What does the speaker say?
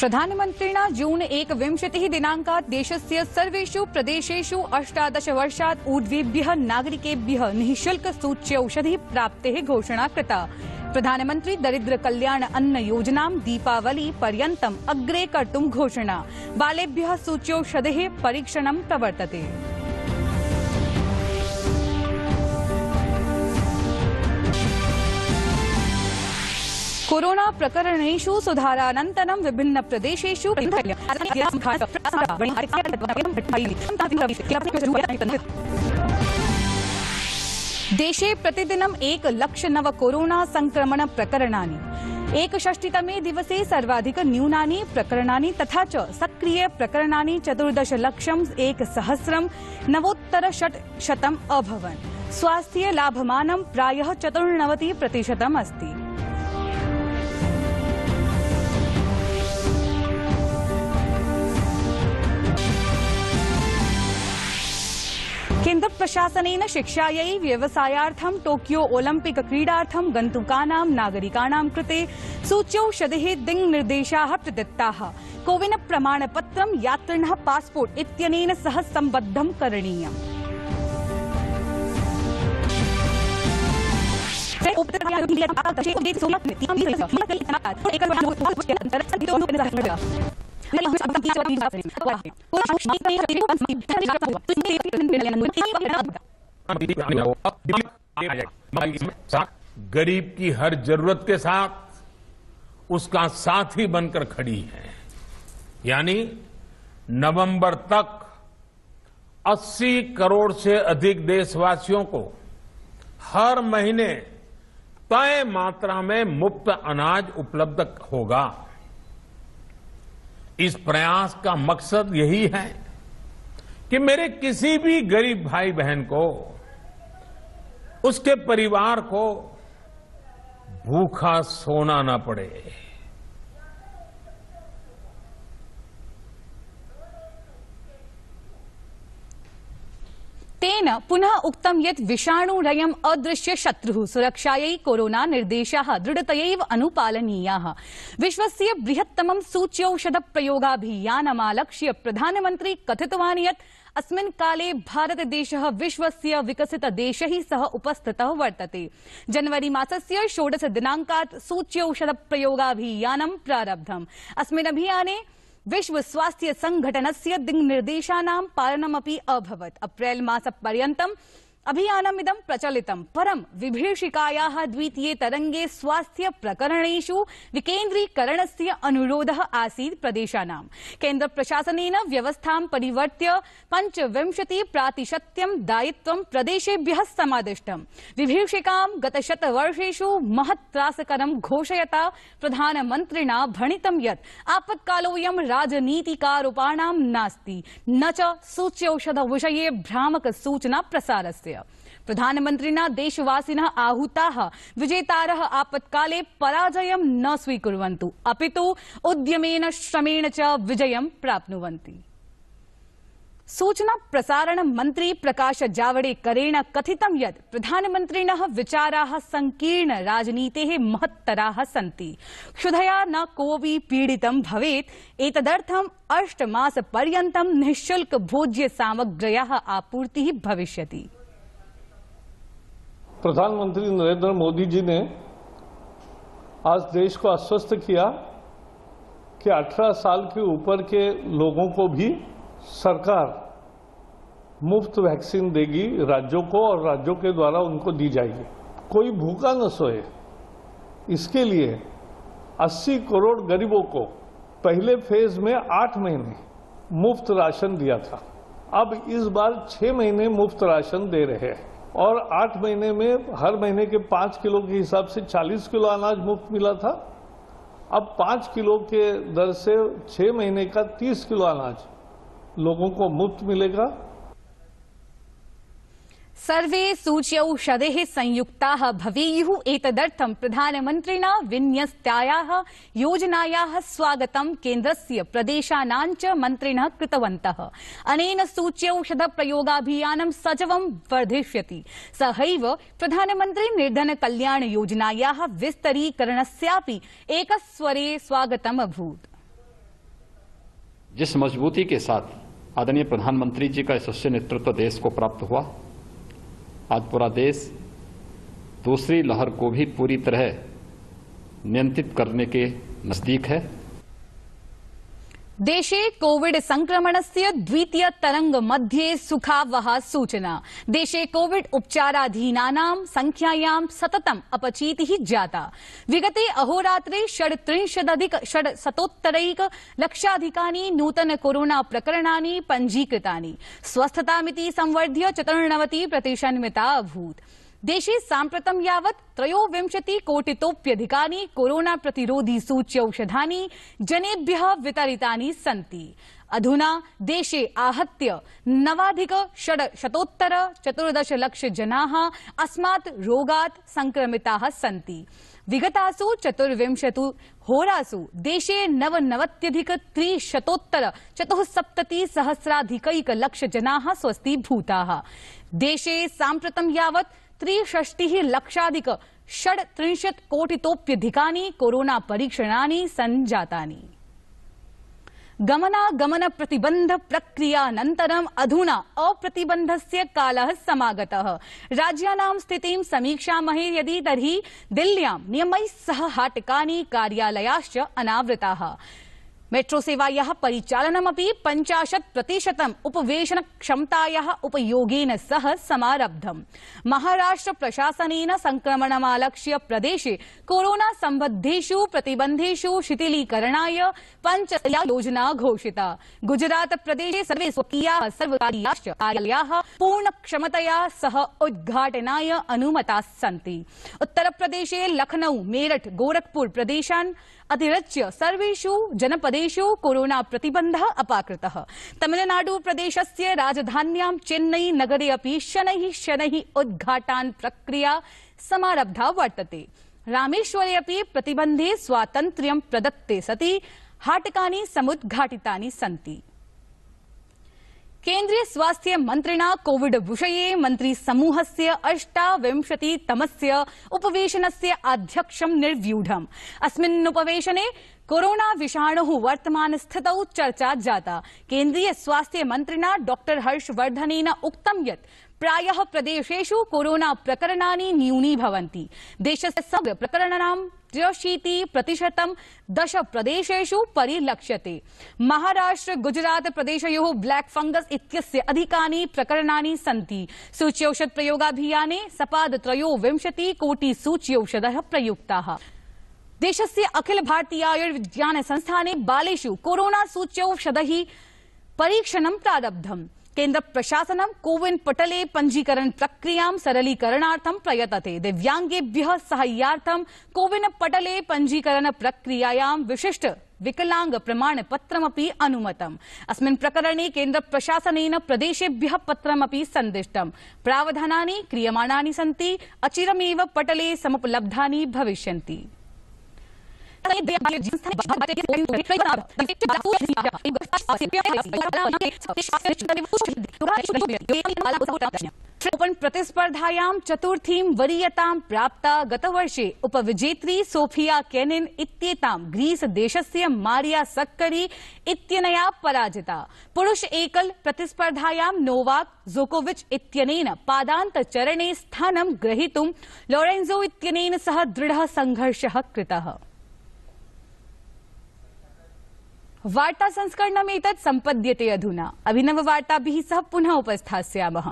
प्रधानमन्त्रिणा जून एकविंशतिः दिनाङ्कात् देशस्य प्रदेश अष्टादश वर्षा ऊर्द्वेभ्य नागरिकेभ्यः निःशुल्क सूच्यौषधि प्राप्त घोषणा कृता प्रधानमंत्री दरिद्र कल्याण अन्न योजना दीपावली पर्यत अग्रे कर्त घोषणा बालेभ्य सूच्यौषधे परीक्षण प्रवर्तते कोरोना प्रकरण सुधारान विभिन्न प्रदेश देशे लक्ष नव कोरोना संक्रमण एक एकषष्टितमे दिवसे सर्वाधिक न्यूनानि प्रकरणानि तथा च सक्रिय प्रकरणानि नवोत्तर षट शतम अभवन स्वास्थ्य लाभमानम प्रायः चतुर्णवति प्रतिशतम अस्ति प्रशासन शिक्षा व्यवसायाथ टोक्यो ओलंपिक क्रीडार्थं गन्तुकानां नागरिकाणां कृते दिंग निर्देशा प्रदत्ता कोविन प्रमाणपत्रं यात्रिण पासपोर्ट इत्यनेन सह संबद्ध करीय गरीब की हर जरूरत के साथ उसका साथी बनकर खड़ी है यानी नवंबर तक 80 करोड़ से अधिक देशवासियों को हर महीने तय मात्रा में मुफ्त अनाज उपलब्ध होगा इस प्रयास का मकसद यही है कि मेरे किसी भी गरीब भाई बहन को उसके परिवार को भूखा सोना ना पड़े पुनः उक्तं यत् विषाणुरयम् अदृश्य शत्रुः सुरक्षायै कोरोना निर्देशाः दृढतयैव अनुपालनीयाः विश्वस्य बृहत्तमं सूच्यौषधप्रयोगाभियानमालक्ष्य प्रधानमन्त्री कथितवान् यत् अस्मिन् काले भारतदेशः विश्वस्य विकसितदेशैः सह उपस्थितः वर्तते जनवरी मासस्य षोडश दिनाङ्कात् सूच्यौषधप्रयोगाभियानं प्रारब्धम् अस्मिन् अभियाने विश्व स्वास्थ्य संघटनस्य दिग्निर्देशा पालनमें अभवत अप्रैल पर्यत अभियानमिदं प्रचलितं परं विभीषिकायाः द्वितीये तरंगे स्वास्थ्य प्रकरणेषु विकेन्द्रीकरणस्य अनुरोधः आसीत् प्रदेशानां केन्द्रप्रशासनेन व्यवस्थां परिवर्त्य पञ्चविंशति प्रतिशत्यं दायित्वं प्रदेशेभ्यः समादिष्टम् विभीषिकां गतशतवर्षेषु महत्त्रासकरं घोषयता प्रधानमन्त्रिणा भणितं यत् आपत्कालोऽयं राजनीतिकारोपाणां नास्ति न च सूच्यौषध विषय भ्रामक सूचना प्रसारस्य प्रधानमंत्री देशवासी आहूता विजेता आपत्काले पराजयं न स्वीकुर्वन्तु तो उद्यमेन श्रमेण च विजय प्राप्नुवन्ति सूचना प्रसारण मंत्री प्रकाश जावडेकरेण कथितं यत् प्रधानमन्त्रिणः विचाराः संकीर्ण राजनीतेः महत्तराः सी क्षुधया न कोऽपि पीड़ित भवेत् अष्टमास पर्यत निःशुल्क भोज्य सामग्र्याः आपूर्तिः भविष्यति प्रधानमंत्री नरेंद्र मोदी जी ने आज देश को आश्वस्त किया कि 18 साल के ऊपर के लोगों को भी सरकार मुफ्त वैक्सीन देगी राज्यों को और राज्यों के द्वारा उनको दी जाएगी कोई भूखा न सोए इसके लिए 80 करोड़ गरीबों को पहले फेज में आठ महीने मुफ्त राशन दिया था अब इस बार छः महीने मुफ्त राशन दे रहे हैं और आठ महीने में हर महीने के पाँच किलो के हिसाब से चालीस किलो अनाज मुफ्त मिला था अब पाँच किलो के दर से छः महीने का तीस किलो अनाज लोगों को मुफ्त मिलेगा सर्वे संयुक्ता शदेः संयुक्ताः भवेयुः एतदर्थं योजनाया स्वागत योजनायाः स्वागतं केन्द्रस्य प्रदेशानां अन सूच्यौषध कृतवन्तः सजव वर्धिष्य सह प्रधानमंत्री सहैव कल्याण योजनाया विस्तरीकरण एक स्वागत अभूत जिस मजबूती के साथ आदरणीय प्रधानमंत्री जी का यशस्वी नेतृत्व देश को प्राप्त हुआ आज पूरा देश दूसरी लहर को भी पूरी तरह नियंत्रित करने के नज़दीक है देशे कोविड से द्वितीय तरंग मध्य सुखावह सूचना देशे कोविड उपचाराधीना संख्या सततम अपचीति जाता विगते अहोरात्रे षड षड्शतोत्तरैक लक्षाधिका नूतन कोरोना प्रकरणानि पञ्जीकृतानि स्वस्थतामिति संवर्ध्य चतुर्णवति प्रतिशन्मिता अभूत देशे साम्प्रतं यावत् त्रयोविंशति कोटितोप्यधिकानि कोरोना प्रतिरोधी सूच्यौषधानि जनेभ्य वितरितानि सन्ति अधुना देशे आहत्य नवाधिक षड् शतोत्तर चतुर्दश लक्ष जनाः अस्मात् रोगात् संक्रमिताः सन्ति विगतासु चतुर्विंशतु होरासु देशे नवनवत्यधिक त्रिशतोत्तर चतुःसप्तति लक्ष जनाः स्वस्थीभूताः देशे सांप्रतम यावत् त्रिष्टि लक्षाधिक षड्त्रिंशत् कोटितोप्यधिकानि कोरोना परीक्षणानि सञ्जातानि गमनागमन प्रतिबंध प्रक्रियान अधुना अप्रतिबन्धस्य कालः समागतः राज्यानां स्थितिं समीक्षामहे यदि तरी दिल्ली नियम सह हाटकानि कार्यालयाश्च अनावृताः मेट्रो परिचालन पंचाशत प्रतिशत उपवेशन उपवेशनक्षमतायाः उपयोगेन सह समारब्धम् महाराष्ट्र संक्रमण आलक्ष्य प्रदेश कोरोना सम्बद्धेषु प्रतिबन्धेषु शिथिलीकरणाय पंच योजना घोषिता गुजरात प्रदेश सर्वे स्वकीयाः पूर्ण क्षमतया पूर्णक्षमतया सह उद्घाटनाय सी उत्तर प्रदेश लखनऊ मेरठ गोरखपुर प्रदेशान् अतिरच्य सर्वेषु जनपद कोरोना प्रतिबंध अपाकृतः तमिलनाडु से राजधान्या चेन्नई नगरे अभी शनैः शनैः उद्घाटान प्रक्रिया समारब्धा वर्त रामेश्वरे अभी प्रतिबंधे स्वातन्त्र्यं प्रदत्ते सती हाटका समुद्घाटिता सी केन्द्रीय स्वास्थ्य मन्त्रिणा कोविड विषये मन्त्रिसमूहस्य अष्टाविंशतितमस्य से आध्यक्ष्यं निर्व्यूढम् अस्मिन्नुपवेशने कोरोना विषाणु वर्तमान स्थितौ चर्चा जाता केन्द्रीय स्वास्थ्य मन्त्रिणा डॉक्टर हर्षवर्धन उक्त यत् प्रायः प्रदेशेषु कोरोना प्रकरणानि न्यूनीभवन्ति देशस्य सव्य प्रकरणानां त्र्यशीति प्रतिशतं दश प्रदेशेषु परिलक्ष्यते महाराष्ट्र गुजरात प्रदेशयोः ब्लैक फंगस इत्यस्य अधिकानि प्रकरणानि सन्ति सूच्यौषध प्रयोगाभियाने सपाद त्रयोविंशति कोटि सूच्यौषधः प्रयुक्ताः देशस्य अखिल भारतीय आयुर्विज्ञान संस्थाने बालेषु कोरोना सूच्यौषधैः परीक्षणं प्रारब्धम् प्रशासन कोविन पटले पंजीकरण प्रक्रिया सरलीकरणार्थं प्रयतते दिव्यांगेभ्यः साहाय्यार्थं कोविन पटले पंजीकरण प्रक्रियायां विशिष्ट विकलांग प्रमाणपत्रमपि अनुमतम् अस्मिन् प्रकरणे प्रशासन प्रदेशेभ्यः पत्रमपि सन्दिष्टम् प्रावधानानि क्रियमाणानि सन्ति अचिरमेव पटले समुपलब्धानि भविष्यन्ति प्रतिस्पर्धायां चतुर्थीं वरीयतां प्राप्ता गतवर्षे उपविजेत्री सोफिया केनिन इत्येतां देशस्य मारिया सक्करी इत्यनया पराजिता पुरुष एकल प्रतिस्पर्धायां नोवाक जोकोविच इत्यनेन चरणे स्थानं ग्रहीतुं लोरेंजो इत्यनेन सह दृढ़ संघर्ष कृतः वार्ता संस्करणमेतत् सम्पद्यते अधुना अभिनववार्ताभिः सह पुनः उपस्थास्यामः